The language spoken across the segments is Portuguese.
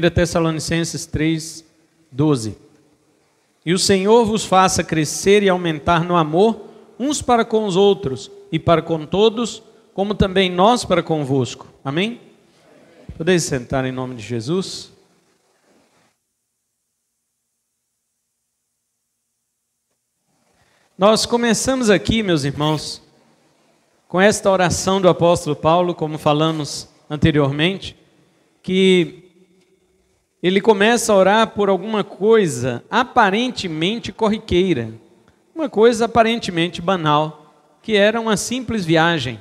1 Tessalonicenses 3, 12. E o Senhor vos faça crescer e aumentar no amor uns para com os outros e para com todos, como também nós para convosco. Amém? Podeis sentar em nome de Jesus. Nós começamos aqui, meus irmãos, com esta oração do apóstolo Paulo, como falamos anteriormente, que ele começa a orar por alguma coisa aparentemente corriqueira, uma coisa aparentemente banal, que era uma simples viagem,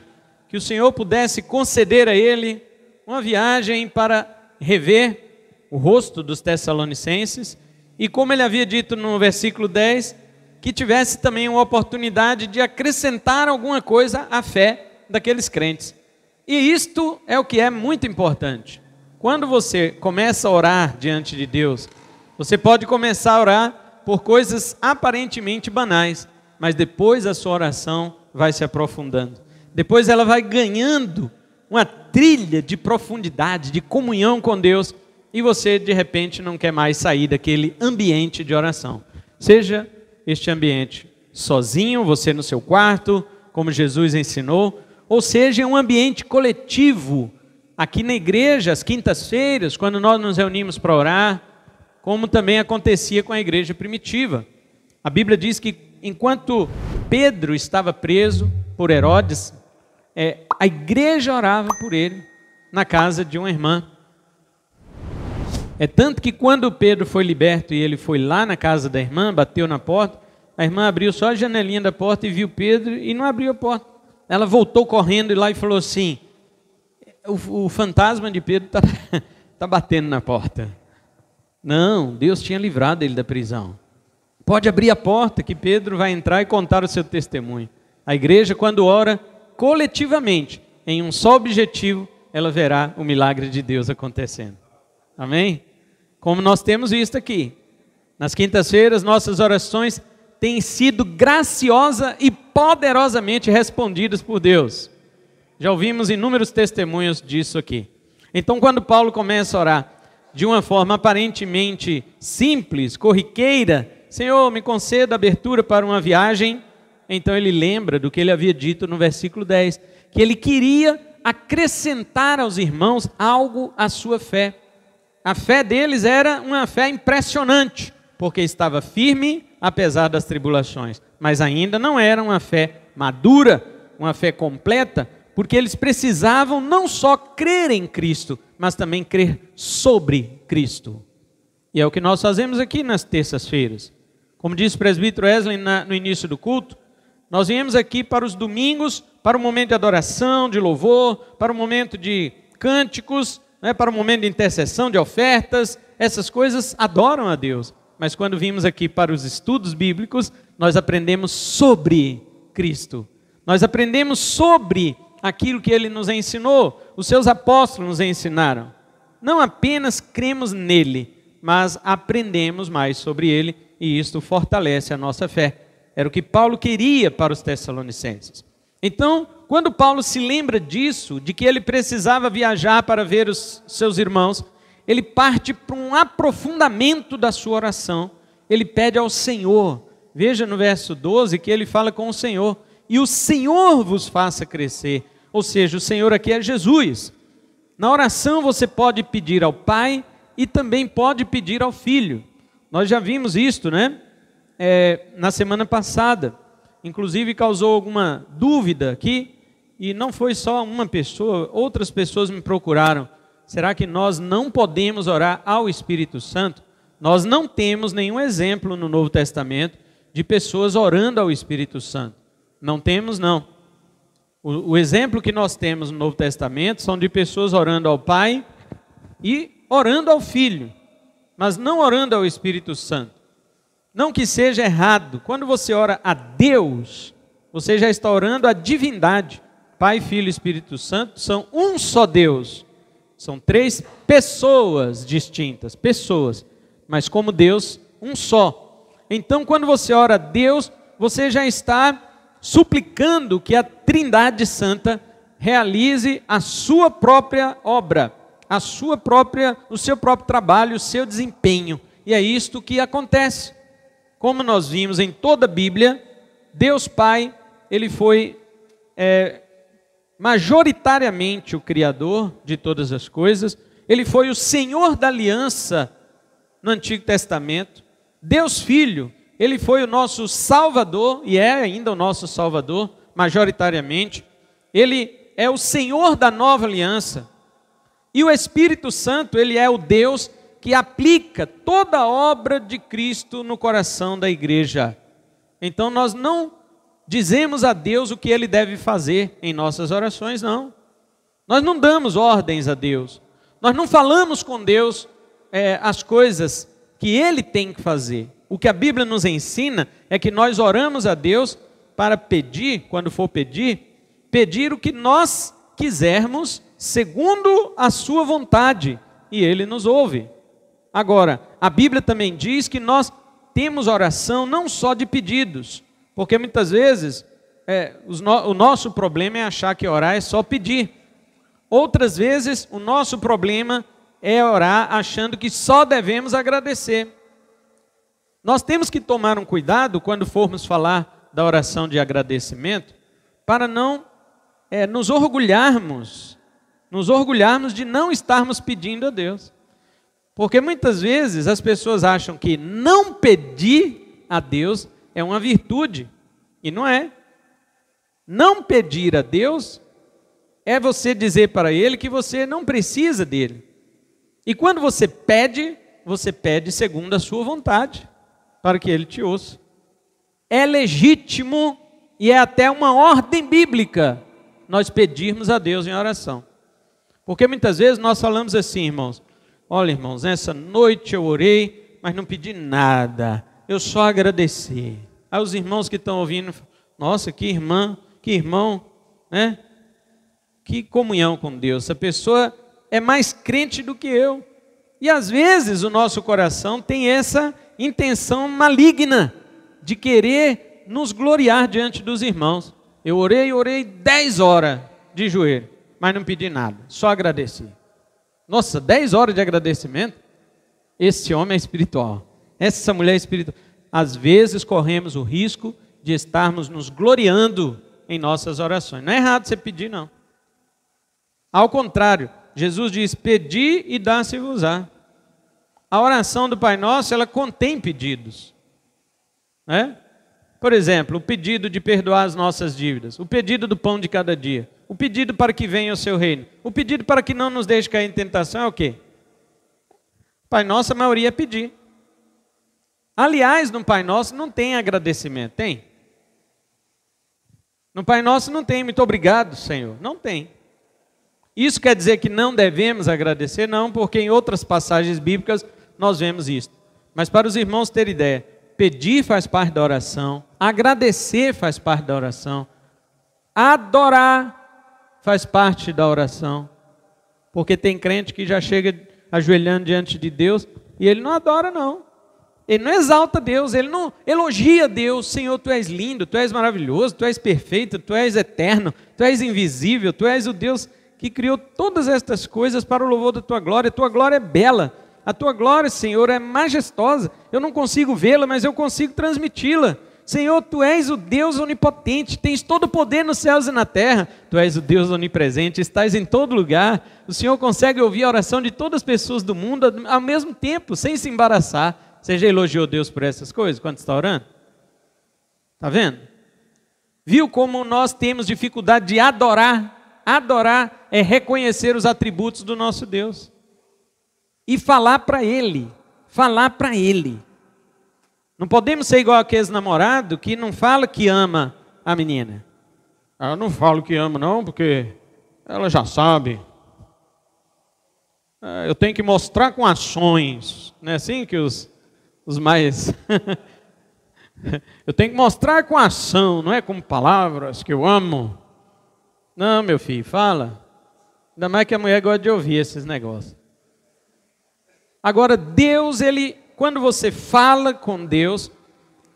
que o Senhor pudesse conceder a ele uma viagem para rever o rosto dos Tessalonicenses e, como ele havia dito no versículo 10, que tivesse também uma oportunidade de acrescentar alguma coisa à fé daqueles crentes. E isto é o que é muito importante. Quando você começa a orar diante de Deus, você pode começar a orar por coisas aparentemente banais, mas depois a sua oração vai se aprofundando. Depois ela vai ganhando uma trilha de profundidade, de comunhão com Deus, e você de repente não quer mais sair daquele ambiente de oração. Seja este ambiente sozinho, você no seu quarto, como Jesus ensinou, ou seja, um ambiente coletivo aqui na igreja, às quintas-feiras, quando nós nos reunimos para orar, como também acontecia com a igreja primitiva. A Bíblia diz que enquanto Pedro estava preso por Herodes, é, a igreja orava por ele na casa de uma irmã. É tanto que quando Pedro foi liberto e ele foi lá na casa da irmã, bateu na porta, a irmã abriu só a janelinha da porta e viu Pedro e não abriu a porta. Ela voltou correndo e lá e falou assim: o, o fantasma de Pedro está tá batendo na porta. Não, Deus tinha livrado ele da prisão. Pode abrir a porta que Pedro vai entrar e contar o seu testemunho. A igreja, quando ora coletivamente, em um só objetivo, ela verá o milagre de Deus acontecendo. Amém? Como nós temos visto aqui. Nas quintas-feiras, nossas orações têm sido graciosa e poderosamente respondidas por Deus. Já ouvimos inúmeros testemunhos disso aqui. Então, quando Paulo começa a orar de uma forma aparentemente simples, corriqueira, Senhor, me conceda abertura para uma viagem. Então ele lembra do que ele havia dito no versículo 10, que ele queria acrescentar aos irmãos algo à sua fé. A fé deles era uma fé impressionante, porque estava firme apesar das tribulações, mas ainda não era uma fé madura, uma fé completa, porque eles precisavam não só crer em Cristo, mas também crer sobre Cristo. E é o que nós fazemos aqui nas terças-feiras. Como disse o presbítero Wesley na, no início do culto, nós viemos aqui para os domingos, para o momento de adoração, de louvor, para o momento de cânticos, né, para o momento de intercessão, de ofertas, essas coisas adoram a Deus. Mas quando vimos aqui para os estudos bíblicos, nós aprendemos sobre Cristo. Nós aprendemos sobre aquilo que ele nos ensinou, os seus apóstolos nos ensinaram. Não apenas cremos nele, mas aprendemos mais sobre ele e isto fortalece a nossa fé. Era o que Paulo queria para os Tessalonicenses. Então, quando Paulo se lembra disso, de que ele precisava viajar para ver os seus irmãos, ele parte para um aprofundamento da sua oração. Ele pede ao Senhor, veja no verso 12 que ele fala com o Senhor: e o Senhor vos faça crescer ou seja, o Senhor aqui é Jesus. Na oração você pode pedir ao Pai e também pode pedir ao Filho. Nós já vimos isto, né? É, na semana passada. Inclusive causou alguma dúvida aqui. E não foi só uma pessoa, outras pessoas me procuraram. Será que nós não podemos orar ao Espírito Santo? Nós não temos nenhum exemplo no Novo Testamento de pessoas orando ao Espírito Santo. Não temos, não. O, o exemplo que nós temos no Novo Testamento são de pessoas orando ao Pai e orando ao Filho, mas não orando ao Espírito Santo. Não que seja errado, quando você ora a Deus, você já está orando a divindade. Pai, Filho e Espírito Santo são um só Deus. São três pessoas distintas, pessoas, mas como Deus, um só. Então, quando você ora a Deus, você já está suplicando que a Trindade Santa realize a sua própria obra, a sua própria, o seu próprio trabalho, o seu desempenho. E é isto que acontece. Como nós vimos em toda a Bíblia, Deus Pai, ele foi é, majoritariamente o Criador de todas as coisas, ele foi o Senhor da aliança no Antigo Testamento, Deus Filho ele foi o nosso Salvador e é ainda o nosso Salvador, majoritariamente. Ele é o Senhor da nova aliança. E o Espírito Santo, ele é o Deus que aplica toda a obra de Cristo no coração da igreja. Então nós não dizemos a Deus o que ele deve fazer em nossas orações, não. Nós não damos ordens a Deus. Nós não falamos com Deus é, as coisas que ele tem que fazer o que a Bíblia nos ensina é que nós oramos a Deus para pedir, quando for pedir, pedir o que nós quisermos, segundo a sua vontade, e ele nos ouve. Agora, a Bíblia também diz que nós temos oração não só de pedidos, porque muitas vezes é, no, o nosso problema é achar que orar é só pedir. Outras vezes, o nosso problema é orar achando que só devemos agradecer. Nós temos que tomar um cuidado quando formos falar da oração de agradecimento, para não é, nos orgulharmos, nos orgulharmos de não estarmos pedindo a Deus. Porque muitas vezes as pessoas acham que não pedir a Deus é uma virtude, e não é. Não pedir a Deus é você dizer para Ele que você não precisa dele. E quando você pede, você pede segundo a sua vontade para que ele te ouça. É legítimo e é até uma ordem bíblica nós pedirmos a Deus em oração. Porque muitas vezes nós falamos assim, irmãos: olha, irmãos, essa noite eu orei, mas não pedi nada, eu só agradeci. Aí os irmãos que estão ouvindo, nossa, que irmã, que irmão, né? Que comunhão com Deus. Essa pessoa é mais crente do que eu. E às vezes o nosso coração tem essa intenção maligna de querer nos gloriar diante dos irmãos. Eu orei, orei dez horas de joelho, mas não pedi nada, só agradeci. Nossa, dez horas de agradecimento? Esse homem é espiritual, essa mulher é espiritual. Às vezes corremos o risco de estarmos nos gloriando em nossas orações. Não é errado você pedir, não. Ao contrário, Jesus diz: Pedi e dá-se-vos-á a oração do Pai Nosso, ela contém pedidos. Né? Por exemplo, o pedido de perdoar as nossas dívidas, o pedido do pão de cada dia, o pedido para que venha o seu reino, o pedido para que não nos deixe cair em tentação é o quê? Pai Nosso, a maioria é pedir. Aliás, no Pai Nosso não tem agradecimento, tem? No Pai Nosso não tem, muito obrigado, Senhor, não tem. Isso quer dizer que não devemos agradecer? Não, porque em outras passagens bíblicas nós vemos isso. Mas para os irmãos terem ideia, pedir faz parte da oração, agradecer faz parte da oração, adorar faz parte da oração. Porque tem crente que já chega ajoelhando diante de Deus e ele não adora, não. Ele não exalta Deus, ele não elogia Deus. Senhor, tu és lindo, tu és maravilhoso, tu és perfeito, tu és eterno, tu és invisível, tu és o Deus que criou todas estas coisas para o louvor da tua glória. Tua glória é bela, a tua glória, Senhor, é majestosa. Eu não consigo vê-la, mas eu consigo transmiti-la. Senhor, tu és o Deus onipotente, tens todo o poder nos céus e na terra. Tu és o Deus onipresente, estás em todo lugar. O Senhor consegue ouvir a oração de todas as pessoas do mundo ao mesmo tempo, sem se embaraçar. Você já elogiou Deus por essas coisas quando está orando? Está vendo? Viu como nós temos dificuldade de adorar? Adorar é reconhecer os atributos do nosso Deus e falar para ele. Falar para ele. Não podemos ser igual aqueles namorado que não fala que ama a menina. Ah, eu não falo que amo, não, porque ela já sabe. Ah, eu tenho que mostrar com ações. Não é assim que os, os mais. eu tenho que mostrar com ação, não é com palavras que eu amo. Não, meu filho, fala. Ainda mais que a mulher gosta de ouvir esses negócios. Agora, Deus, ele, quando você fala com Deus,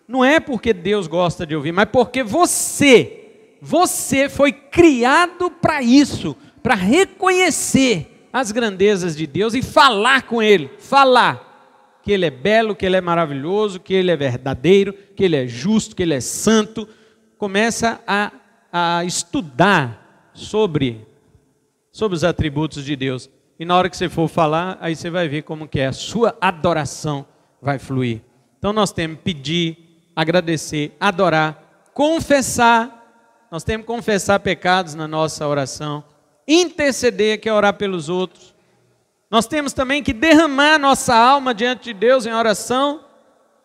não é porque Deus gosta de ouvir, mas porque você, você foi criado para isso, para reconhecer as grandezas de Deus e falar com Ele, falar que Ele é belo, que Ele é maravilhoso, que Ele é verdadeiro, que Ele é justo, que Ele é santo. Começa a, a estudar sobre, sobre os atributos de Deus. E na hora que você for falar, aí você vai ver como que é. A sua adoração vai fluir. Então nós temos que pedir, agradecer, adorar, confessar. Nós temos que confessar pecados na nossa oração. Interceder, que é orar pelos outros. Nós temos também que derramar nossa alma diante de Deus em oração.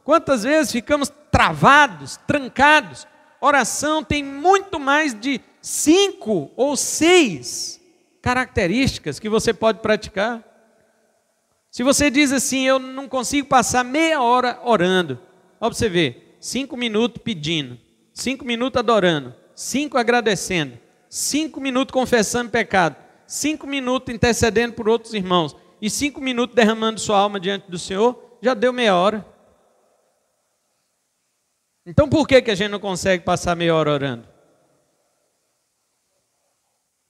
Quantas vezes ficamos travados, trancados? Oração tem muito mais de cinco ou seis características que você pode praticar. Se você diz assim, eu não consigo passar meia hora orando, Observe: você cinco minutos pedindo, cinco minutos adorando, cinco agradecendo, cinco minutos confessando pecado, cinco minutos intercedendo por outros irmãos e cinco minutos derramando sua alma diante do Senhor, já deu meia hora. Então por que, que a gente não consegue passar meia hora orando?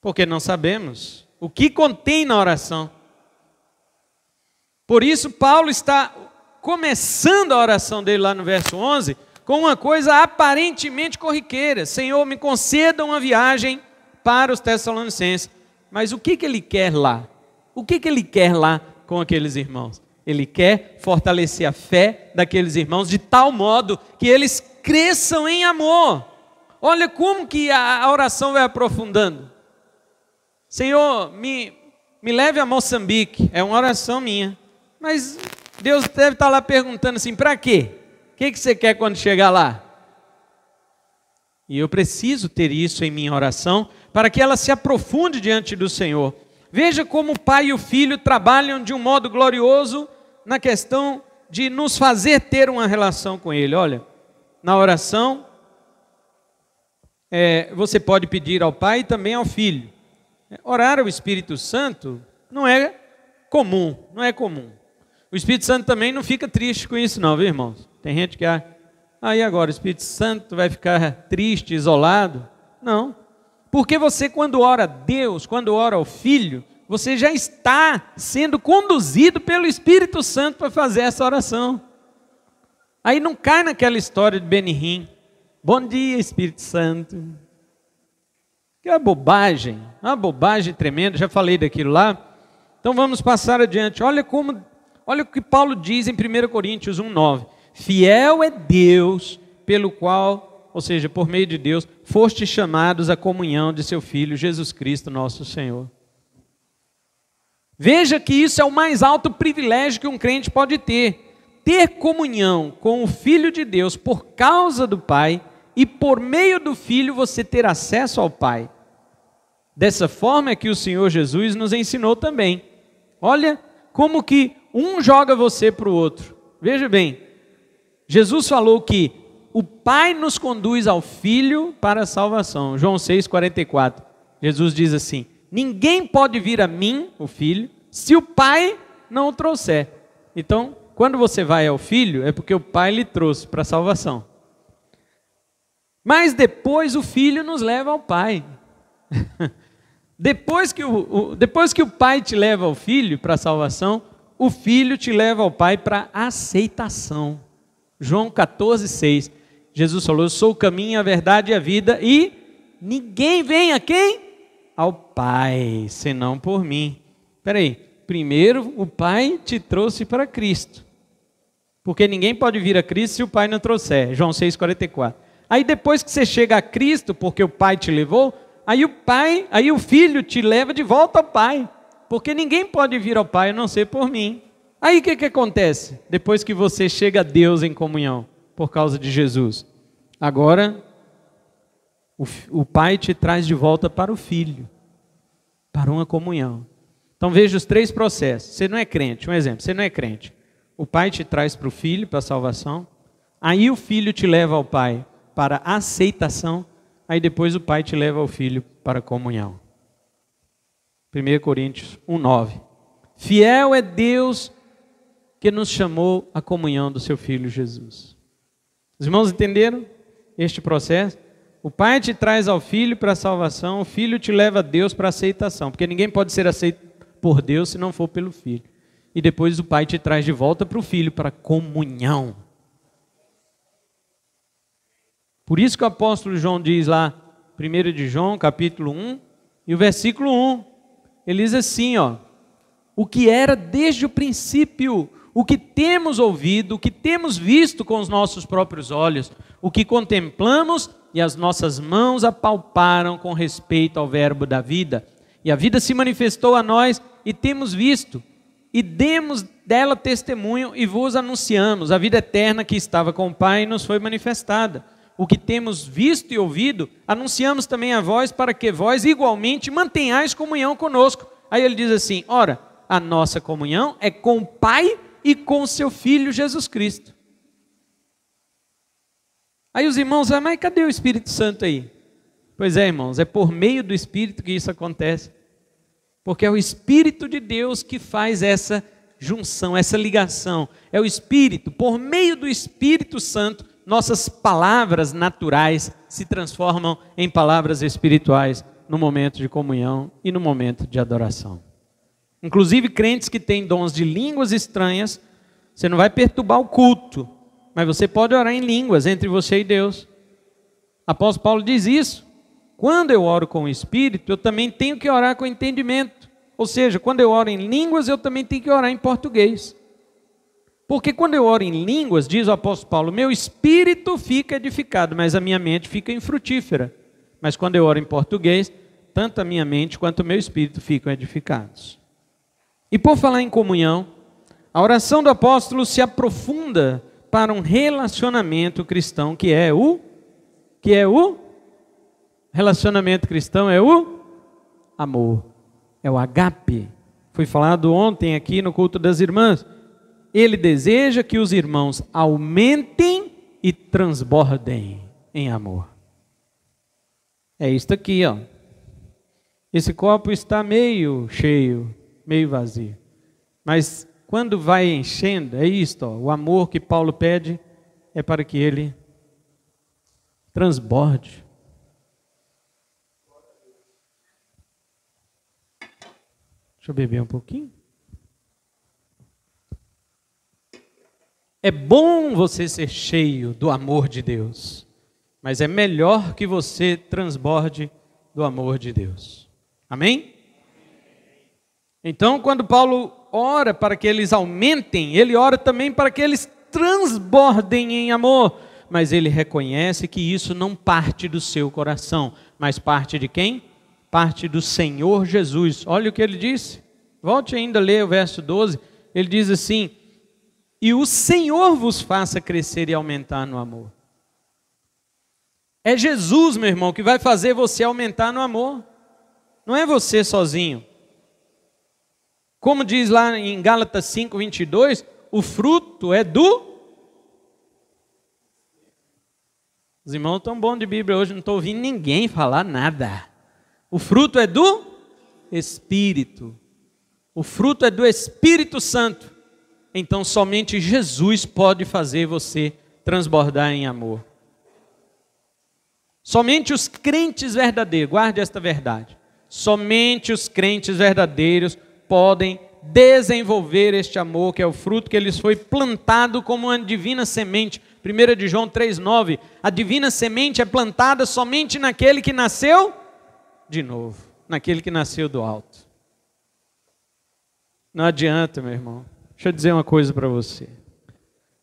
Porque não sabemos o que contém na oração. Por isso, Paulo está começando a oração dele lá no verso 11 com uma coisa aparentemente corriqueira: Senhor, me conceda uma viagem para os Tessalonicenses. Mas o que, que ele quer lá? O que, que ele quer lá com aqueles irmãos? Ele quer fortalecer a fé daqueles irmãos de tal modo que eles cresçam em amor. Olha como que a oração vai aprofundando. Senhor, me, me leve a Moçambique. É uma oração minha. Mas Deus deve estar tá lá perguntando assim: para quê? O que, que você quer quando chegar lá? E eu preciso ter isso em minha oração para que ela se aprofunde diante do Senhor. Veja como o pai e o filho trabalham de um modo glorioso na questão de nos fazer ter uma relação com Ele. Olha, na oração, é, você pode pedir ao pai e também ao filho. Orar ao Espírito Santo não é comum, não é comum. O Espírito Santo também não fica triste com isso, não, viu, irmãos? Tem gente que acha, aí agora o Espírito Santo vai ficar triste, isolado? Não. Porque você, quando ora a Deus, quando ora ao Filho, você já está sendo conduzido pelo Espírito Santo para fazer essa oração. Aí não cai naquela história de Benihim. Bom dia, Espírito Santo. Que é uma bobagem, uma bobagem tremenda, já falei daquilo lá. Então vamos passar adiante. Olha como, olha o que Paulo diz em 1 Coríntios 1:9. Fiel é Deus, pelo qual, ou seja, por meio de Deus, foste chamados à comunhão de seu filho Jesus Cristo, nosso Senhor. Veja que isso é o mais alto privilégio que um crente pode ter ter comunhão com o Filho de Deus por causa do Pai e por meio do Filho você ter acesso ao Pai. Dessa forma é que o Senhor Jesus nos ensinou também. Olha como que um joga você para o outro. Veja bem, Jesus falou que o Pai nos conduz ao Filho para a salvação. João 6,44. Jesus diz assim: Ninguém pode vir a mim, o Filho, se o Pai não o trouxer. Então, quando você vai ao Filho, é porque o Pai lhe trouxe para a salvação. Mas depois o Filho nos leva ao Pai. Depois que o, o, depois que o pai te leva ao filho para a salvação, o filho te leva ao pai para aceitação. João 14, 6. Jesus falou: Eu sou o caminho, a verdade e a vida, e ninguém vem a quem? Ao Pai, senão por mim. Espera aí, primeiro o Pai te trouxe para Cristo, porque ninguém pode vir a Cristo se o Pai não trouxer. João 6,44. Aí depois que você chega a Cristo, porque o Pai te levou, Aí o pai, aí o filho te leva de volta ao pai, porque ninguém pode vir ao pai a não ser por mim. Aí o que, que acontece depois que você chega a Deus em comunhão por causa de Jesus? Agora o, o pai te traz de volta para o filho, para uma comunhão. Então veja os três processos. Você não é crente, um exemplo, você não é crente. O pai te traz para o filho, para a salvação. Aí o filho te leva ao pai para a aceitação aí depois o pai te leva ao filho para a comunhão. 1 Coríntios 1,9. Fiel é Deus que nos chamou à comunhão do seu filho Jesus. Os irmãos entenderam este processo? O pai te traz ao filho para a salvação, o filho te leva a Deus para a aceitação, porque ninguém pode ser aceito por Deus se não for pelo filho. E depois o pai te traz de volta para o filho para a comunhão. Por isso que o apóstolo João diz lá, 1 de João, capítulo 1, e o versículo 1, ele diz assim, ó: O que era desde o princípio, o que temos ouvido, o que temos visto com os nossos próprios olhos, o que contemplamos e as nossas mãos apalparam com respeito ao verbo da vida. E a vida se manifestou a nós e temos visto e demos dela testemunho e vos anunciamos a vida eterna que estava com o Pai e nos foi manifestada o que temos visto e ouvido, anunciamos também a vós, para que vós igualmente mantenhais comunhão conosco. Aí ele diz assim: ora, a nossa comunhão é com o Pai e com o seu Filho Jesus Cristo. Aí os irmãos, ah, mas cadê o Espírito Santo aí? Pois é, irmãos, é por meio do Espírito que isso acontece. Porque é o Espírito de Deus que faz essa junção, essa ligação. É o Espírito, por meio do Espírito Santo, nossas palavras naturais se transformam em palavras espirituais no momento de comunhão e no momento de adoração. Inclusive, crentes que têm dons de línguas estranhas, você não vai perturbar o culto, mas você pode orar em línguas entre você e Deus. Apóstolo Paulo diz isso. Quando eu oro com o espírito, eu também tenho que orar com entendimento. Ou seja, quando eu oro em línguas, eu também tenho que orar em português. Porque quando eu oro em línguas, diz o apóstolo Paulo, meu espírito fica edificado, mas a minha mente fica infrutífera. Mas quando eu oro em português, tanto a minha mente quanto o meu espírito ficam edificados. E por falar em comunhão, a oração do apóstolo se aprofunda para um relacionamento cristão que é o que é o relacionamento cristão é o amor, é o agape. Foi falado ontem aqui no culto das irmãs ele deseja que os irmãos aumentem e transbordem em amor. É isto aqui, ó. Esse copo está meio cheio, meio vazio. Mas quando vai enchendo, é isto, ó, o amor que Paulo pede é para que ele transborde. Deixa eu beber um pouquinho. É bom você ser cheio do amor de Deus, mas é melhor que você transborde do amor de Deus. Amém? Então, quando Paulo ora para que eles aumentem, ele ora também para que eles transbordem em amor, mas ele reconhece que isso não parte do seu coração, mas parte de quem? Parte do Senhor Jesus. Olha o que ele disse. Volte ainda a ler o verso 12. Ele diz assim: e o Senhor vos faça crescer e aumentar no amor. É Jesus, meu irmão, que vai fazer você aumentar no amor. Não é você sozinho. Como diz lá em Gálatas 5, 22, o fruto é do. Os irmãos estão bons de Bíblia hoje, não estou ouvindo ninguém falar nada. O fruto é do Espírito. O fruto é do Espírito Santo. Então somente Jesus pode fazer você transbordar em amor. Somente os crentes verdadeiros, guarde esta verdade. Somente os crentes verdadeiros podem desenvolver este amor que é o fruto que eles foi plantado como uma divina semente. 1 de João 3:9, a divina semente é plantada somente naquele que nasceu de novo, naquele que nasceu do alto. Não adianta, meu irmão. Deixa eu dizer uma coisa para você.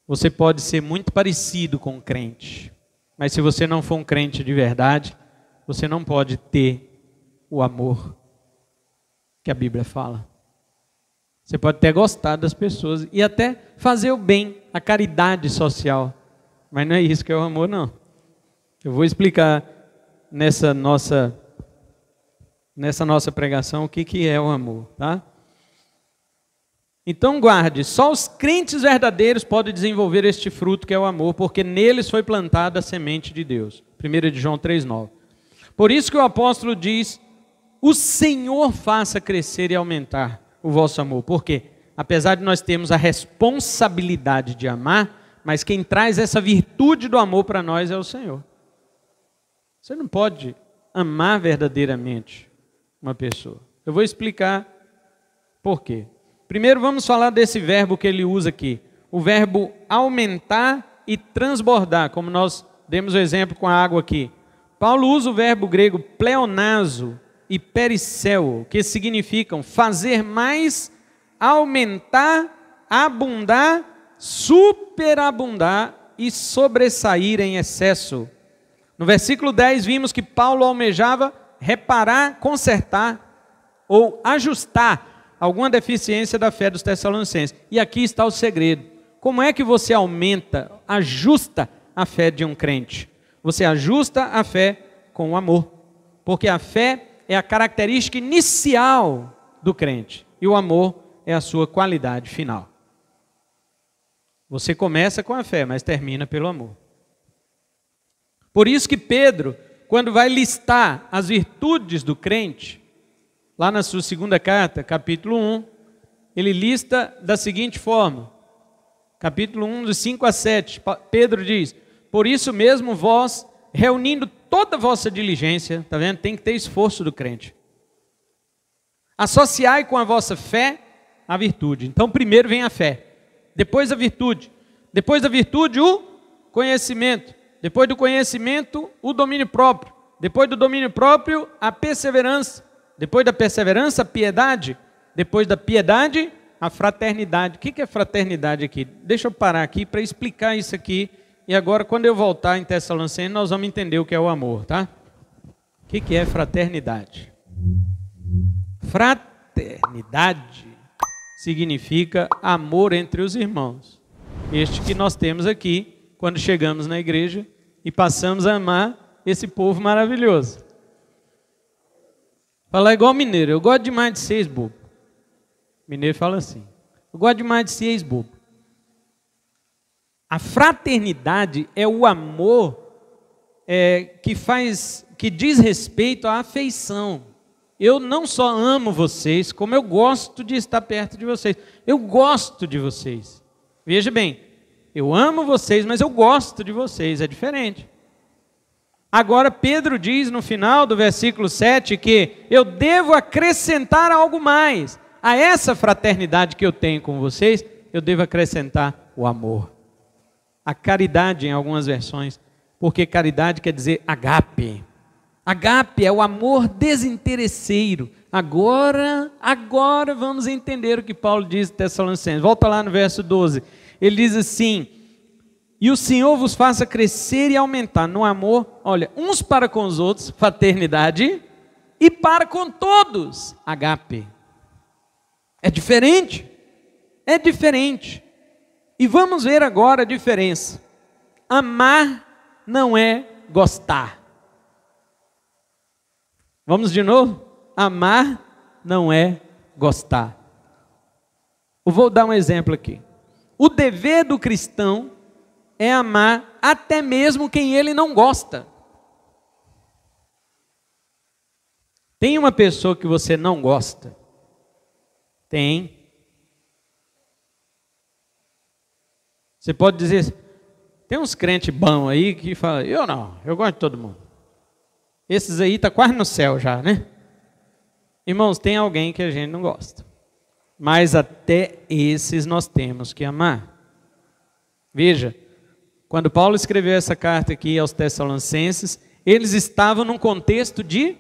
Você pode ser muito parecido com um crente, mas se você não for um crente de verdade, você não pode ter o amor que a Bíblia fala. Você pode até gostar das pessoas e até fazer o bem, a caridade social, mas não é isso que é o amor, não. Eu vou explicar nessa nossa nessa nossa pregação o que, que é o amor, tá? Então guarde, só os crentes verdadeiros podem desenvolver este fruto que é o amor, porque neles foi plantada a semente de Deus. 1 de João 3,9. Por isso que o apóstolo diz: o Senhor faça crescer e aumentar o vosso amor. Porque, apesar de nós termos a responsabilidade de amar, mas quem traz essa virtude do amor para nós é o Senhor. Você não pode amar verdadeiramente uma pessoa. Eu vou explicar por quê. Primeiro vamos falar desse verbo que ele usa aqui, o verbo aumentar e transbordar, como nós demos o exemplo com a água aqui. Paulo usa o verbo grego pleonazo e pericel, que significam fazer mais, aumentar, abundar, superabundar e sobressair em excesso. No versículo 10 vimos que Paulo almejava reparar, consertar ou ajustar alguma deficiência da fé dos Tessalonicenses. E aqui está o segredo. Como é que você aumenta, ajusta a fé de um crente? Você ajusta a fé com o amor. Porque a fé é a característica inicial do crente e o amor é a sua qualidade final. Você começa com a fé, mas termina pelo amor. Por isso que Pedro, quando vai listar as virtudes do crente, lá na sua segunda carta, capítulo 1, ele lista da seguinte forma: capítulo 1, dos 5 a 7, Pedro diz: Por isso mesmo vós, reunindo toda a vossa diligência, está vendo? Tem que ter esforço do crente. Associai com a vossa fé a virtude. Então, primeiro vem a fé, depois a virtude, depois da virtude, o conhecimento, depois do conhecimento, o domínio próprio, depois do domínio próprio, a perseverança depois da perseverança, piedade. Depois da piedade, a fraternidade. O que é fraternidade aqui? Deixa eu parar aqui para explicar isso aqui. E agora, quando eu voltar em Tessalonicenses, nós vamos entender o que é o amor, tá? O que é fraternidade? Fraternidade significa amor entre os irmãos. Este que nós temos aqui quando chegamos na igreja e passamos a amar esse povo maravilhoso. Falar igual mineiro, eu gosto demais de seis bobo. Mineiro fala assim, eu gosto demais de seis bobo. A fraternidade é o amor é, que faz, que diz respeito à afeição. Eu não só amo vocês, como eu gosto de estar perto de vocês. Eu gosto de vocês. Veja bem, eu amo vocês, mas eu gosto de vocês, é diferente. Agora, Pedro diz no final do versículo 7 que eu devo acrescentar algo mais a essa fraternidade que eu tenho com vocês, eu devo acrescentar o amor. A caridade, em algumas versões, porque caridade quer dizer agape. Agape é o amor desinteresseiro. Agora, agora vamos entender o que Paulo diz em Tessalonicenses. Volta lá no verso 12. Ele diz assim: e o Senhor vos faça crescer e aumentar no amor, olha, uns para com os outros, fraternidade, e para com todos, agape. É diferente. É diferente. E vamos ver agora a diferença. Amar não é gostar. Vamos de novo? Amar não é gostar. Eu vou dar um exemplo aqui. O dever do cristão é amar até mesmo quem ele não gosta. Tem uma pessoa que você não gosta? Tem. Você pode dizer, tem uns crentes bons aí que falam, eu não, eu gosto de todo mundo. Esses aí tá quase no céu já, né? Irmãos, tem alguém que a gente não gosta. Mas até esses nós temos que amar. Veja, quando Paulo escreveu essa carta aqui aos Tessalonicenses, eles estavam num contexto de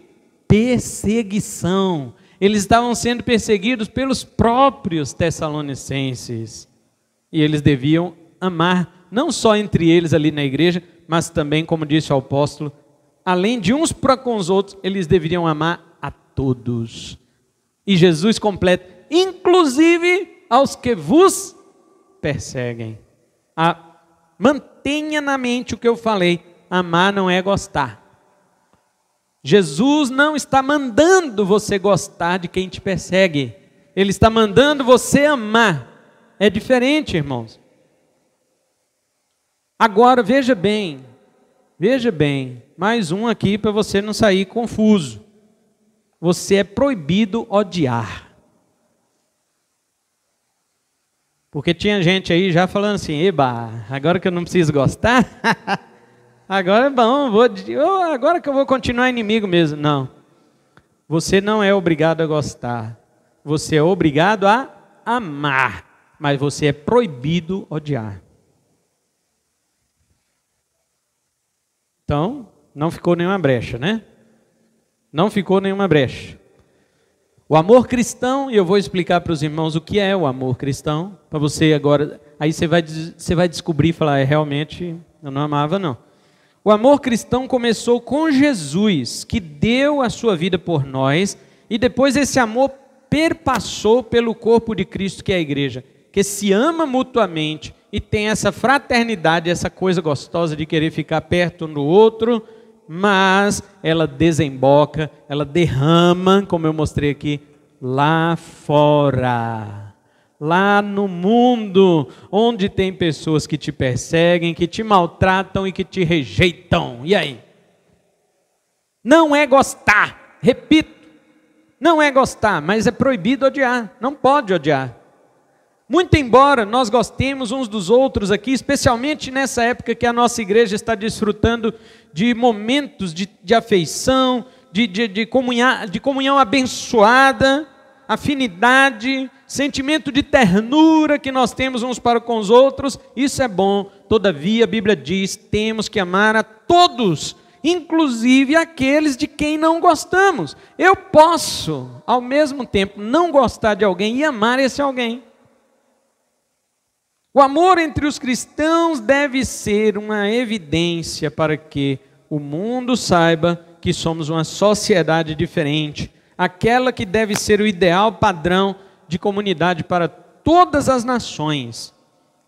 perseguição. Eles estavam sendo perseguidos pelos próprios Tessalonicenses. E eles deviam amar, não só entre eles ali na igreja, mas também, como disse o apóstolo, além de uns para com os outros, eles deveriam amar a todos. E Jesus completa, inclusive aos que vos perseguem. A Mantenha na mente o que eu falei: amar não é gostar. Jesus não está mandando você gostar de quem te persegue, Ele está mandando você amar. É diferente, irmãos. Agora, veja bem, veja bem, mais um aqui para você não sair confuso. Você é proibido odiar. Porque tinha gente aí já falando assim: eba, agora que eu não preciso gostar, agora é bom, vou, agora que eu vou continuar inimigo mesmo. Não. Você não é obrigado a gostar. Você é obrigado a amar. Mas você é proibido odiar. Então, não ficou nenhuma brecha, né? Não ficou nenhuma brecha. O amor cristão, e eu vou explicar para os irmãos o que é o amor cristão, para você agora, aí você vai, você vai descobrir e falar, é realmente, eu não amava não. O amor cristão começou com Jesus, que deu a sua vida por nós, e depois esse amor perpassou pelo corpo de Cristo, que é a igreja, que se ama mutuamente e tem essa fraternidade, essa coisa gostosa de querer ficar perto um do outro, mas ela desemboca, ela derrama, como eu mostrei aqui, lá fora. Lá no mundo, onde tem pessoas que te perseguem, que te maltratam e que te rejeitam. E aí? Não é gostar, repito, não é gostar, mas é proibido odiar, não pode odiar. Muito embora nós gostemos uns dos outros aqui, especialmente nessa época que a nossa igreja está desfrutando de momentos de, de afeição, de, de, de, comunhão, de comunhão abençoada, afinidade, sentimento de ternura que nós temos uns para com os outros, isso é bom. Todavia, a Bíblia diz: temos que amar a todos, inclusive aqueles de quem não gostamos. Eu posso, ao mesmo tempo, não gostar de alguém e amar esse alguém. O amor entre os cristãos deve ser uma evidência para que o mundo saiba que somos uma sociedade diferente, aquela que deve ser o ideal padrão de comunidade para todas as nações.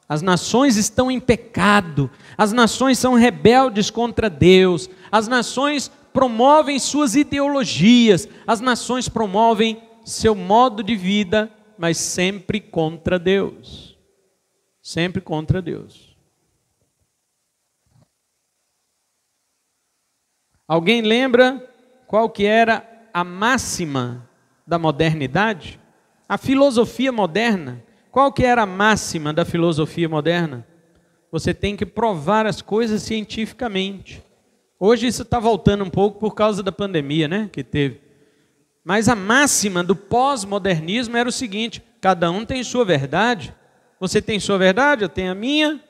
As nações estão em pecado, as nações são rebeldes contra Deus, as nações promovem suas ideologias, as nações promovem seu modo de vida, mas sempre contra Deus sempre contra Deus. Alguém lembra qual que era a máxima da modernidade? A filosofia moderna, qual que era a máxima da filosofia moderna? Você tem que provar as coisas cientificamente. Hoje isso está voltando um pouco por causa da pandemia, né, que teve. Mas a máxima do pós-modernismo era o seguinte: cada um tem sua verdade, você tem sua verdade, eu tenho a minha.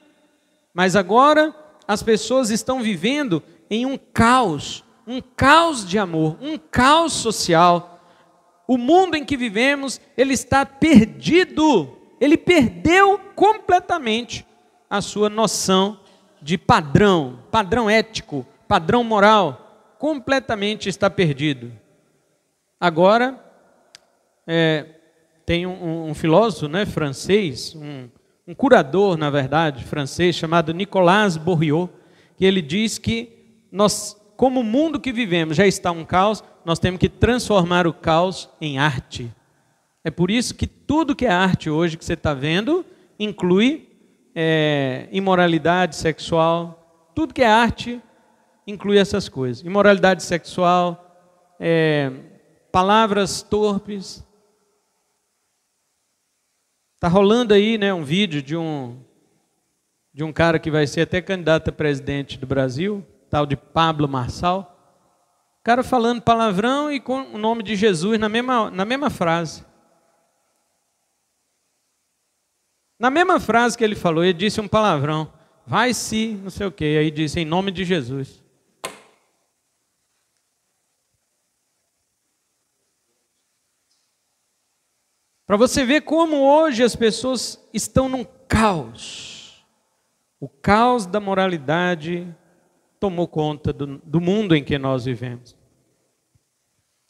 Mas agora as pessoas estão vivendo em um caos, um caos de amor, um caos social. O mundo em que vivemos, ele está perdido. Ele perdeu completamente a sua noção de padrão, padrão ético, padrão moral, completamente está perdido. Agora, é, tem um, um filósofo né, francês, um, um curador, na verdade, francês, chamado Nicolas Bourriot, que ele diz que nós, como o mundo que vivemos já está um caos, nós temos que transformar o caos em arte. É por isso que tudo que é arte hoje que você está vendo inclui é, imoralidade sexual, tudo que é arte inclui essas coisas. Imoralidade sexual, é, palavras torpes, Tá rolando aí, né, um vídeo de um de um cara que vai ser até candidato a presidente do Brasil, tal de Pablo Marçal. O cara falando palavrão e com o nome de Jesus na mesma, na mesma frase. Na mesma frase que ele falou, ele disse um palavrão. Vai se, não sei o quê, aí disse em nome de Jesus. Para você ver como hoje as pessoas estão num caos. O caos da moralidade tomou conta do, do mundo em que nós vivemos.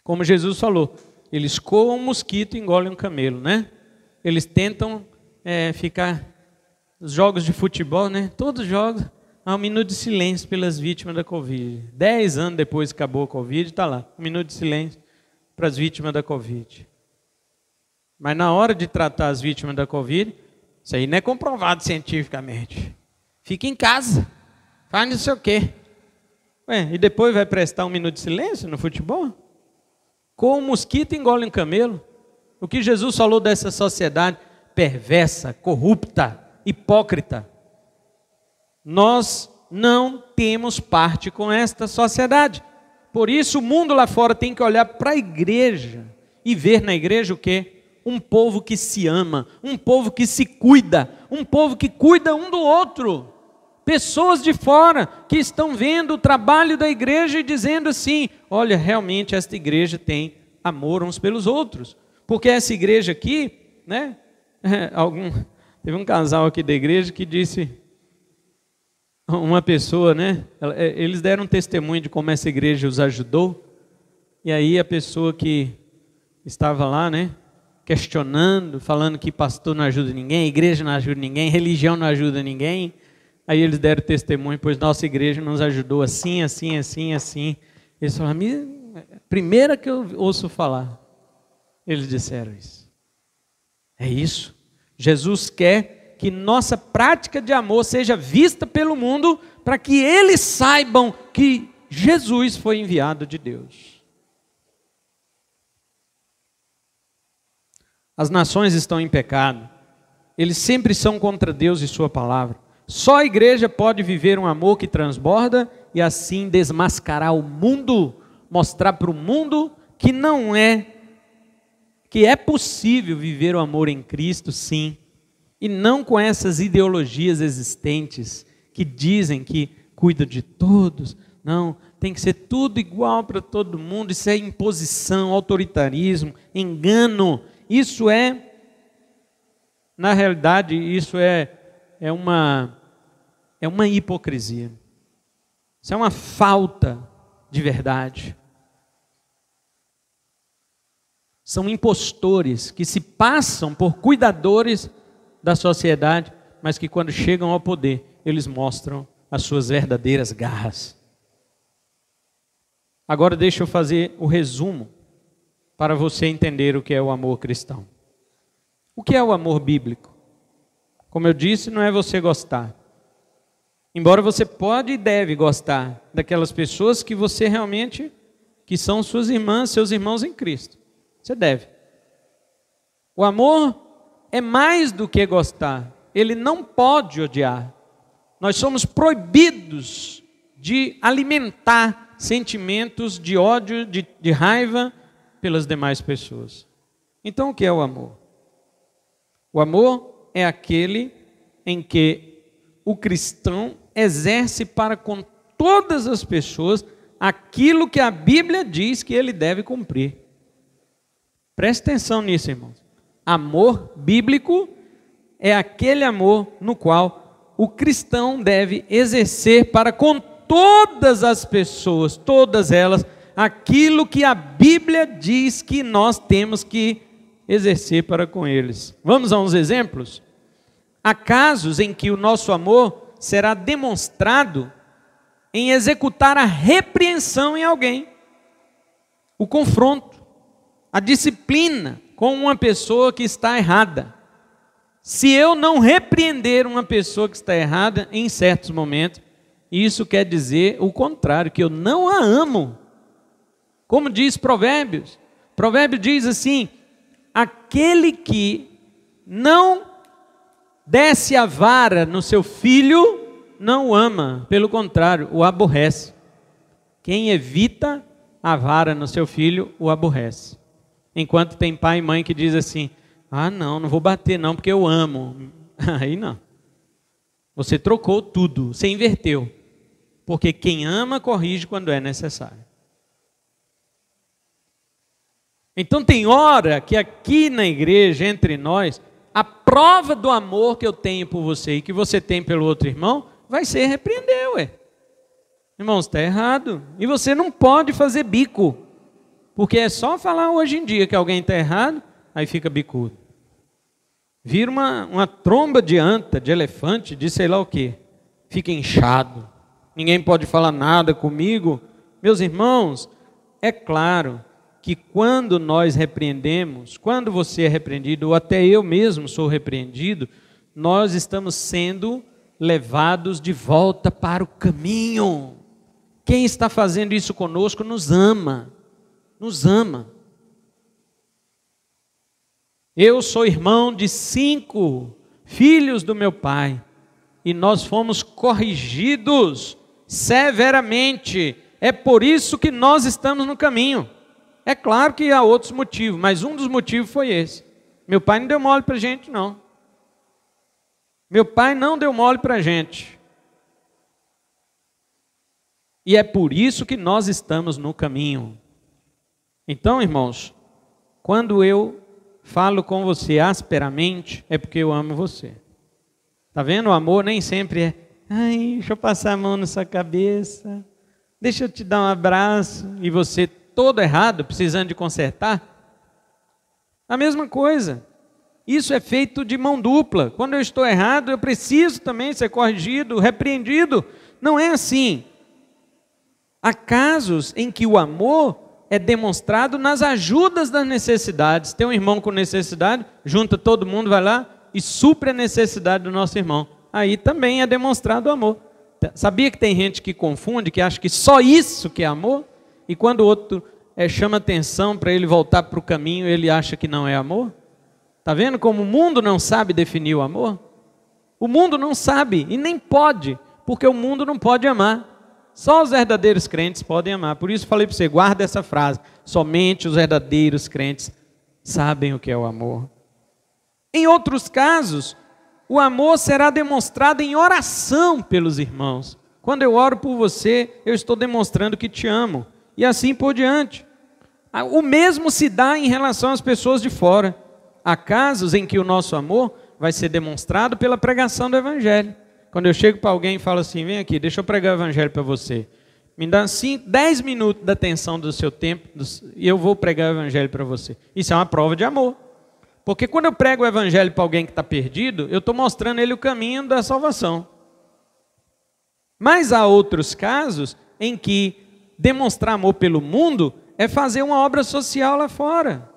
Como Jesus falou, eles coam um mosquito e engolem um camelo, né? Eles tentam é, ficar os jogos de futebol, né? Todos jogam há um minuto de silêncio pelas vítimas da Covid. Dez anos depois que acabou a Covid, está lá, um minuto de silêncio para as vítimas da Covid. Mas na hora de tratar as vítimas da Covid, isso aí não é comprovado cientificamente. Fica em casa, faz não sei o quê. Ué, e depois vai prestar um minuto de silêncio no futebol? Com o mosquito engole um camelo. O que Jesus falou dessa sociedade perversa, corrupta, hipócrita. Nós não temos parte com esta sociedade. Por isso o mundo lá fora tem que olhar para a igreja e ver na igreja o quê? um povo que se ama, um povo que se cuida, um povo que cuida um do outro. Pessoas de fora que estão vendo o trabalho da igreja e dizendo assim: olha, realmente esta igreja tem amor uns pelos outros. Porque essa igreja aqui, né? É, algum, teve um casal aqui da igreja que disse, uma pessoa, né? É, eles deram um testemunho de como essa igreja os ajudou. E aí a pessoa que estava lá, né? questionando, falando que pastor não ajuda ninguém, igreja não ajuda ninguém, religião não ajuda ninguém. Aí eles deram testemunho, pois nossa igreja nos ajudou assim, assim, assim, assim. Eles falaram, é primeira que eu ouço falar, eles disseram isso. É isso. Jesus quer que nossa prática de amor seja vista pelo mundo, para que eles saibam que Jesus foi enviado de Deus. As nações estão em pecado. Eles sempre são contra Deus e Sua palavra. Só a igreja pode viver um amor que transborda e assim desmascarar o mundo, mostrar para o mundo que não é, que é possível viver o amor em Cristo, sim, e não com essas ideologias existentes que dizem que cuida de todos, não, tem que ser tudo igual para todo mundo, isso é imposição, autoritarismo, engano, isso é, na realidade, isso é, é, uma, é uma hipocrisia. Isso é uma falta de verdade. São impostores que se passam por cuidadores da sociedade, mas que quando chegam ao poder, eles mostram as suas verdadeiras garras. Agora deixa eu fazer o resumo para você entender o que é o amor cristão. O que é o amor bíblico? Como eu disse, não é você gostar. Embora você pode e deve gostar daquelas pessoas que você realmente que são suas irmãs, seus irmãos em Cristo. Você deve. O amor é mais do que gostar. Ele não pode odiar. Nós somos proibidos de alimentar sentimentos de ódio, de, de raiva, pelas demais pessoas. Então, o que é o amor? O amor é aquele em que o cristão exerce para com todas as pessoas aquilo que a Bíblia diz que ele deve cumprir. Preste atenção nisso, irmãos. Amor bíblico é aquele amor no qual o cristão deve exercer para com todas as pessoas, todas elas, aquilo que a Bíblia diz que nós temos que exercer para com eles. Vamos a uns exemplos? Há casos em que o nosso amor será demonstrado em executar a repreensão em alguém, o confronto, a disciplina com uma pessoa que está errada. Se eu não repreender uma pessoa que está errada em certos momentos, isso quer dizer o contrário, que eu não a amo como diz Provérbios. Provérbio diz assim: aquele que não desce a vara no seu filho, não o ama, pelo contrário, o aborrece. Quem evita a vara no seu filho, o aborrece. Enquanto tem pai e mãe que diz assim: "Ah, não, não vou bater não, porque eu amo". Aí não. Você trocou tudo, você inverteu. Porque quem ama corrige quando é necessário. Então tem hora que aqui na igreja, entre nós, a prova do amor que eu tenho por você e que você tem pelo outro irmão vai ser repreender, ué. Irmãos, está errado. E você não pode fazer bico. Porque é só falar hoje em dia que alguém está errado, aí fica bicudo. Vira uma, uma tromba de anta, de elefante, de sei lá o quê. Fica inchado. Ninguém pode falar nada comigo. Meus irmãos, é claro, que quando nós repreendemos, quando você é repreendido, ou até eu mesmo sou repreendido, nós estamos sendo levados de volta para o caminho. Quem está fazendo isso conosco nos ama, nos ama. Eu sou irmão de cinco filhos do meu pai, e nós fomos corrigidos severamente. É por isso que nós estamos no caminho. É claro que há outros motivos, mas um dos motivos foi esse. Meu pai não deu mole para gente, não. Meu pai não deu mole para gente. E é por isso que nós estamos no caminho. Então, irmãos, quando eu falo com você asperamente, é porque eu amo você. Tá vendo? O amor nem sempre é, ai, deixa eu passar a mão na sua cabeça, deixa eu te dar um abraço, e você todo errado, precisando de consertar? A mesma coisa. Isso é feito de mão dupla. Quando eu estou errado, eu preciso também ser corrigido, repreendido. Não é assim. Há casos em que o amor é demonstrado nas ajudas das necessidades. Tem um irmão com necessidade, junta todo mundo, vai lá e supre a necessidade do nosso irmão. Aí também é demonstrado o amor. Tá, sabia que tem gente que confunde, que acha que só isso que é amor? e quando o outro é, chama atenção para ele voltar para o caminho, ele acha que não é amor? Está vendo como o mundo não sabe definir o amor? O mundo não sabe e nem pode, porque o mundo não pode amar. Só os verdadeiros crentes podem amar. Por isso falei para você, guarda essa frase. Somente os verdadeiros crentes sabem o que é o amor. Em outros casos, o amor será demonstrado em oração pelos irmãos. Quando eu oro por você, eu estou demonstrando que te amo e assim por diante. Ah, o mesmo se dá em relação às pessoas de fora. Há casos em que o nosso amor vai ser demonstrado pela pregação do Evangelho. Quando eu chego para alguém e falo assim: vem aqui, deixa eu pregar o Evangelho para você. Me dá 10 assim, minutos da atenção do seu tempo e eu vou pregar o Evangelho para você. Isso é uma prova de amor. Porque quando eu prego o Evangelho para alguém que está perdido, eu estou mostrando ele o caminho da salvação. Mas há outros casos em que demonstrar amor pelo mundo é fazer uma obra social lá fora.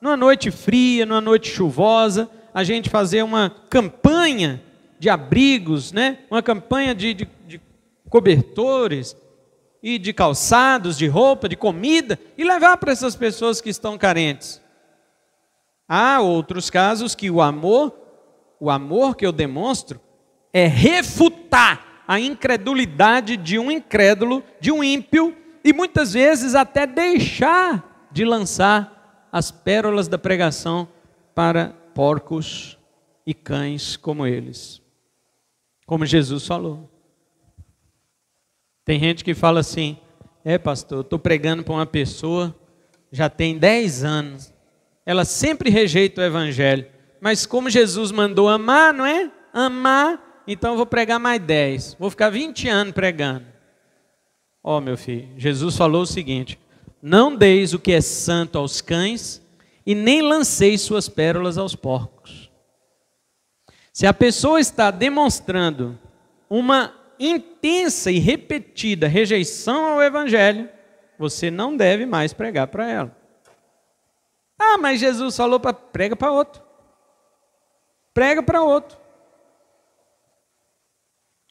Numa noite fria, numa noite chuvosa, a gente fazer uma campanha de abrigos, né? uma campanha de, de, de cobertores e de calçados, de roupa, de comida, e levar para essas pessoas que estão carentes. Há outros casos que o amor, o amor que eu demonstro, é refutar a incredulidade de um incrédulo, de um ímpio, e muitas vezes até deixar de lançar as pérolas da pregação para porcos e cães como eles. Como Jesus falou. Tem gente que fala assim: é, pastor, estou pregando para uma pessoa, já tem 10 anos, ela sempre rejeita o evangelho, mas como Jesus mandou amar, não é? Amar então eu vou pregar mais 10. Vou ficar 20 anos pregando. Ó, oh, meu filho, Jesus falou o seguinte: Não deis o que é santo aos cães, e nem lanceis suas pérolas aos porcos. Se a pessoa está demonstrando uma intensa e repetida rejeição ao Evangelho, você não deve mais pregar para ela. Ah, mas Jesus falou para prega para outro. Prega para outro.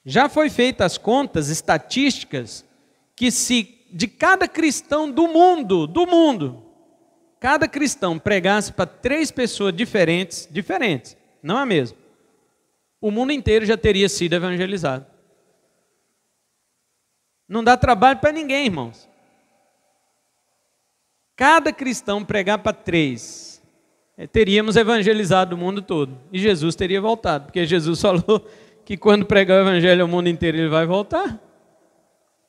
Já foi feita as contas estatísticas que se de cada cristão do mundo, do mundo, cada cristão pregasse para três pessoas diferentes, diferentes, não é mesmo? O mundo inteiro já teria sido evangelizado. Não dá trabalho para ninguém, irmãos. Cada cristão pregar para três, eh, teríamos evangelizado o mundo todo e Jesus teria voltado, porque Jesus falou que quando pregar o evangelho ao mundo inteiro ele vai voltar.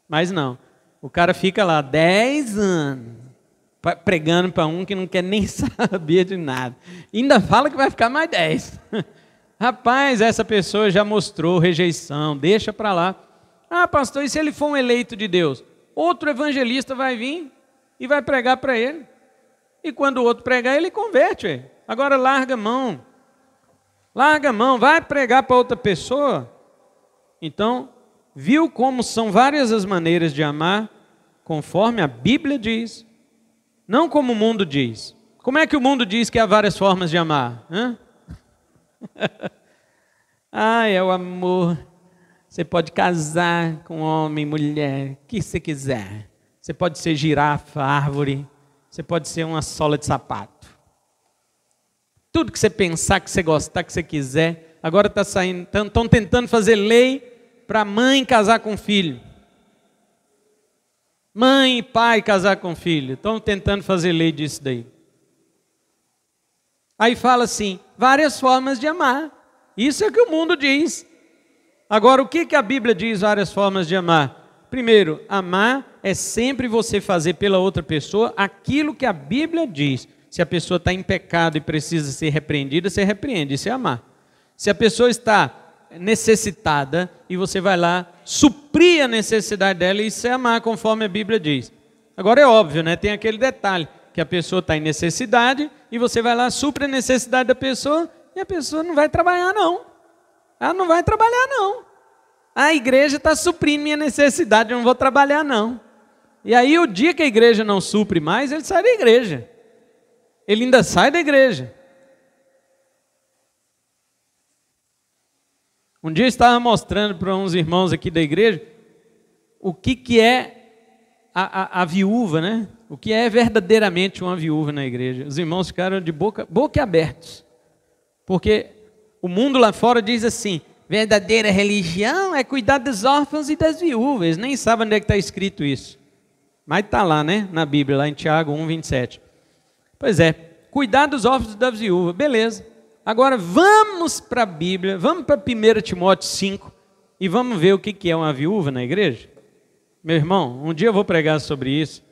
Mas não. O cara fica lá 10 anos pregando para um que não quer nem saber de nada. Ainda fala que vai ficar mais 10. Rapaz, essa pessoa já mostrou rejeição, deixa para lá. Ah, pastor, e se ele for um eleito de Deus? Outro evangelista vai vir e vai pregar para ele. E quando o outro pregar, ele converte. Agora larga a mão Larga a mão, vai pregar para outra pessoa. Então, viu como são várias as maneiras de amar, conforme a Bíblia diz, não como o mundo diz. Como é que o mundo diz que há várias formas de amar? Hã? Ai, é o amor. Você pode casar com homem, mulher, o que você quiser. Você pode ser girafa, árvore. Você pode ser uma sola de sapato. Tudo que você pensar, que você gostar, que você quiser. Agora está saindo. Estão tentando fazer lei para mãe casar com filho. Mãe e pai casar com filho. Estão tentando fazer lei disso daí. Aí fala assim: várias formas de amar. Isso é o que o mundo diz. Agora, o que, que a Bíblia diz várias formas de amar? Primeiro, amar é sempre você fazer pela outra pessoa aquilo que a Bíblia diz. Se a pessoa está em pecado e precisa ser repreendida, você repreende, isso é amar. Se a pessoa está necessitada e você vai lá, suprir a necessidade dela, isso é amar, conforme a Bíblia diz. Agora é óbvio, né? Tem aquele detalhe que a pessoa está em necessidade e você vai lá, supre a necessidade da pessoa e a pessoa não vai trabalhar, não. Ela não vai trabalhar, não. A igreja está suprindo minha necessidade, eu não vou trabalhar, não. E aí, o dia que a igreja não supre mais, ele sai da igreja. Ele ainda sai da igreja. Um dia eu estava mostrando para uns irmãos aqui da igreja o que, que é a, a, a, viúva, né? O que é verdadeiramente uma viúva na igreja. Os irmãos ficaram de boca, boca abertos. Porque o mundo lá fora diz assim: verdadeira religião é cuidar dos órfãos e das viúvas. nem sabem onde é que está escrito isso. Mas está lá, né? Na Bíblia, lá em Tiago 1, 27. Pois é, cuidar dos órfãos da viúva, beleza. Agora vamos para a Bíblia, vamos para 1 Timóteo 5 e vamos ver o que é uma viúva na igreja? Meu irmão, um dia eu vou pregar sobre isso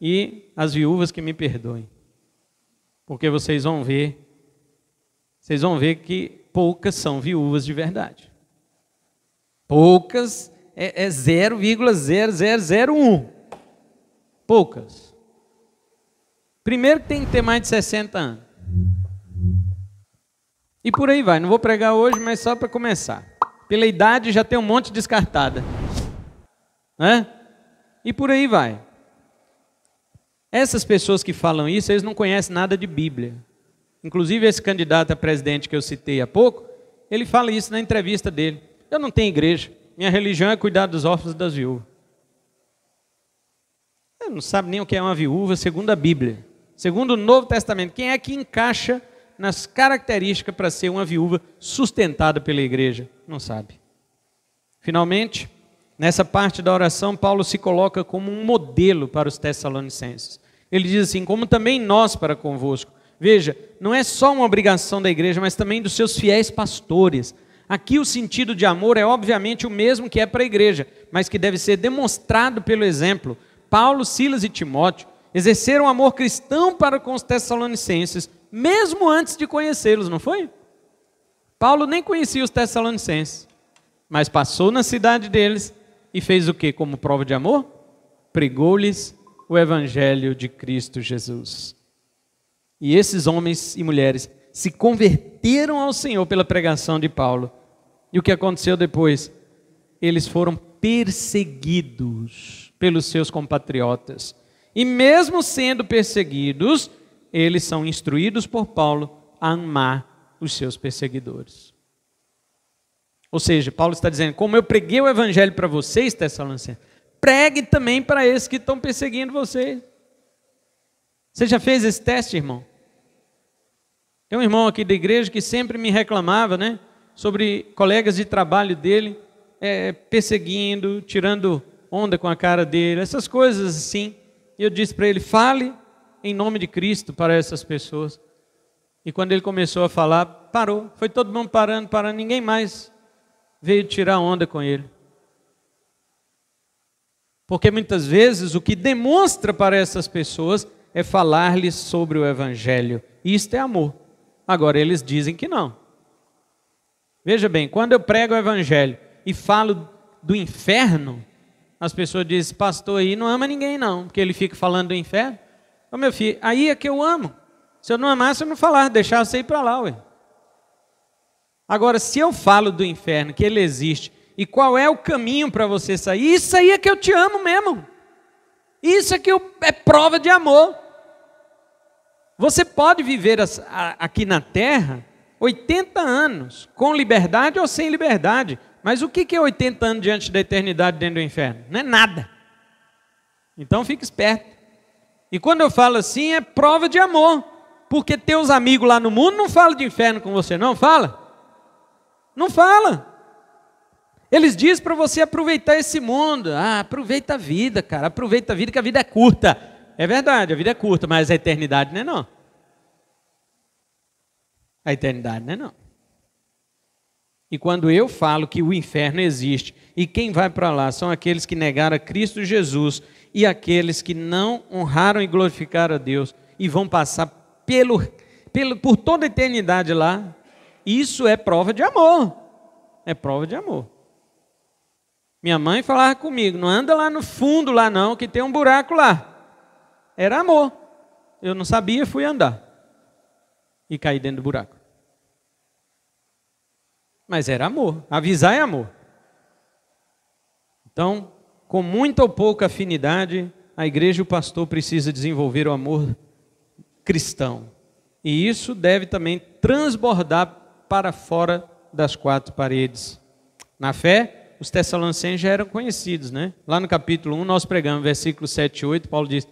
e as viúvas que me perdoem, porque vocês vão ver, vocês vão ver que poucas são viúvas de verdade. Poucas é, é 0,0001. Poucas. Primeiro que tem que ter mais de 60 anos. E por aí vai. Não vou pregar hoje, mas só para começar. Pela idade já tem um monte descartada. Né? E por aí vai. Essas pessoas que falam isso, eles não conhecem nada de Bíblia. Inclusive, esse candidato a presidente que eu citei há pouco, ele fala isso na entrevista dele. Eu não tenho igreja. Minha religião é cuidar dos órfãos e das viúvas. Ele não sabe nem o que é uma viúva, segundo a Bíblia. Segundo o Novo Testamento, quem é que encaixa nas características para ser uma viúva sustentada pela igreja? Não sabe. Finalmente, nessa parte da oração, Paulo se coloca como um modelo para os Tessalonicenses. Ele diz assim: Como também nós para convosco. Veja, não é só uma obrigação da igreja, mas também dos seus fiéis pastores. Aqui o sentido de amor é obviamente o mesmo que é para a igreja, mas que deve ser demonstrado pelo exemplo. Paulo, Silas e Timóteo exerceram amor cristão para com os tessalonicenses, mesmo antes de conhecê-los, não foi? Paulo nem conhecia os tessalonicenses, mas passou na cidade deles e fez o que como prova de amor? Pregou-lhes o evangelho de Cristo Jesus. E esses homens e mulheres se converteram ao Senhor pela pregação de Paulo. E o que aconteceu depois? Eles foram perseguidos pelos seus compatriotas e mesmo sendo perseguidos, eles são instruídos por Paulo a amar os seus perseguidores. Ou seja, Paulo está dizendo: como eu preguei o evangelho para vocês, Tessalonicenses, pregue também para esses que estão perseguindo vocês. Você já fez esse teste, irmão? Tem um irmão aqui da igreja que sempre me reclamava, né? Sobre colegas de trabalho dele é, perseguindo, tirando onda com a cara dele, essas coisas assim. E eu disse para ele: fale em nome de Cristo para essas pessoas. E quando ele começou a falar, parou. Foi todo mundo parando, parando, ninguém mais veio tirar onda com ele. Porque muitas vezes o que demonstra para essas pessoas é falar-lhes sobre o Evangelho. E isto é amor. Agora eles dizem que não. Veja bem, quando eu prego o Evangelho e falo do inferno, as pessoas dizem, pastor aí não ama ninguém não, porque ele fica falando do inferno. Ô meu filho, aí é que eu amo. Se eu não amasse, eu não falava, deixasse você ir para lá, ué. Agora, se eu falo do inferno, que ele existe, e qual é o caminho para você sair, isso aí é que eu te amo mesmo. Isso é que é prova de amor. Você pode viver aqui na terra 80 anos, com liberdade ou sem liberdade. Mas o que é 80 anos diante da eternidade dentro do inferno? Não é nada. Então fique esperto. E quando eu falo assim, é prova de amor. Porque teus amigos lá no mundo não falam de inferno com você, não fala? Não fala. Eles dizem para você aproveitar esse mundo. Ah, aproveita a vida, cara. Aproveita a vida, que a vida é curta. É verdade, a vida é curta, mas a eternidade não é não. A eternidade não é não. E quando eu falo que o inferno existe e quem vai para lá são aqueles que negaram a Cristo Jesus e aqueles que não honraram e glorificaram a Deus e vão passar pelo, pelo, por toda a eternidade lá, isso é prova de amor. É prova de amor. Minha mãe falava comigo: não anda lá no fundo, lá não, que tem um buraco lá. Era amor. Eu não sabia, fui andar. E caí dentro do buraco. Mas era amor. Avisar é amor. Então, com muita ou pouca afinidade, a igreja e o pastor precisa desenvolver o amor cristão. E isso deve também transbordar para fora das quatro paredes. Na fé, os tessalonicenses já eram conhecidos, né? Lá no capítulo 1, nós pregamos, versículo 7 e 8, Paulo diz: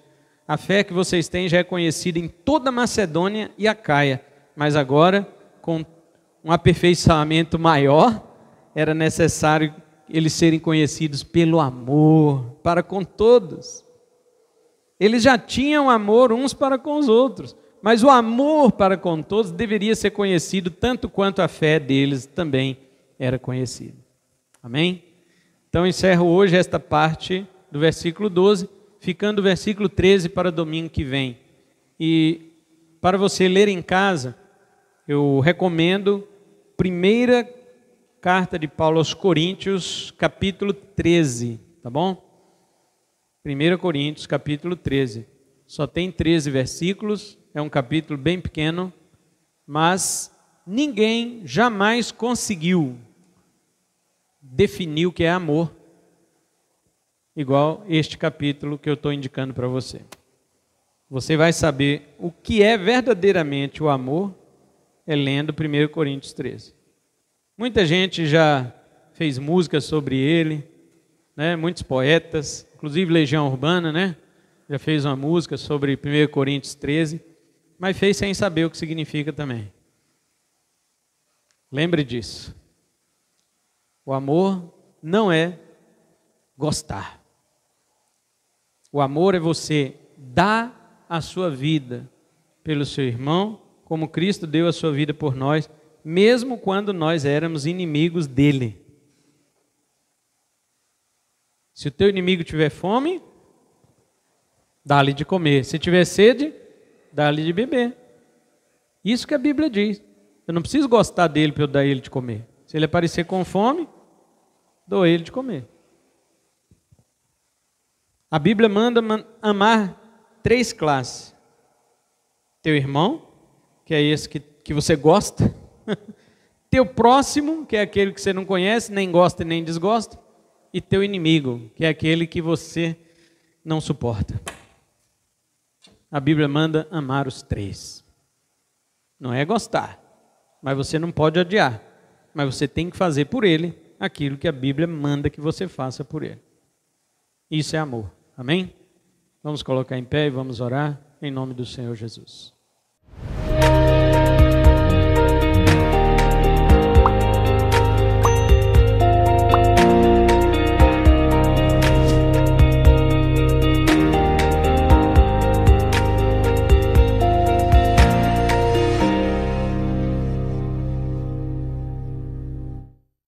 A fé que vocês têm já é conhecida em toda a Macedônia e a Caia, mas agora, com um aperfeiçoamento maior, era necessário eles serem conhecidos pelo amor para com todos. Eles já tinham amor uns para com os outros, mas o amor para com todos deveria ser conhecido tanto quanto a fé deles também era conhecida. Amém? Então encerro hoje esta parte do versículo 12, ficando o versículo 13 para domingo que vem. E para você ler em casa, eu recomendo primeira carta de Paulo aos Coríntios, capítulo 13, tá bom? 1 Coríntios, capítulo 13. Só tem 13 versículos, é um capítulo bem pequeno, mas ninguém jamais conseguiu definir o que é amor, igual este capítulo que eu estou indicando para você. Você vai saber o que é verdadeiramente o amor é lendo 1 Coríntios 13. Muita gente já fez música sobre ele, né? muitos poetas, inclusive Legião Urbana, né? já fez uma música sobre 1 Coríntios 13, mas fez sem saber o que significa também. Lembre disso. O amor não é gostar. O amor é você dar a sua vida pelo seu irmão como Cristo deu a sua vida por nós, mesmo quando nós éramos inimigos dele. Se o teu inimigo tiver fome, dá-lhe de comer. Se tiver sede, dá-lhe de beber. Isso que a Bíblia diz. Eu não preciso gostar dele para eu dar ele de comer. Se ele aparecer com fome, dou ele de comer. A Bíblia manda amar três classes: teu irmão, que é esse que, que você gosta. teu próximo, que é aquele que você não conhece, nem gosta nem desgosta. E teu inimigo, que é aquele que você não suporta. A Bíblia manda amar os três. Não é gostar, mas você não pode adiar. Mas você tem que fazer por ele aquilo que a Bíblia manda que você faça por ele. Isso é amor. Amém? Vamos colocar em pé e vamos orar em nome do Senhor Jesus.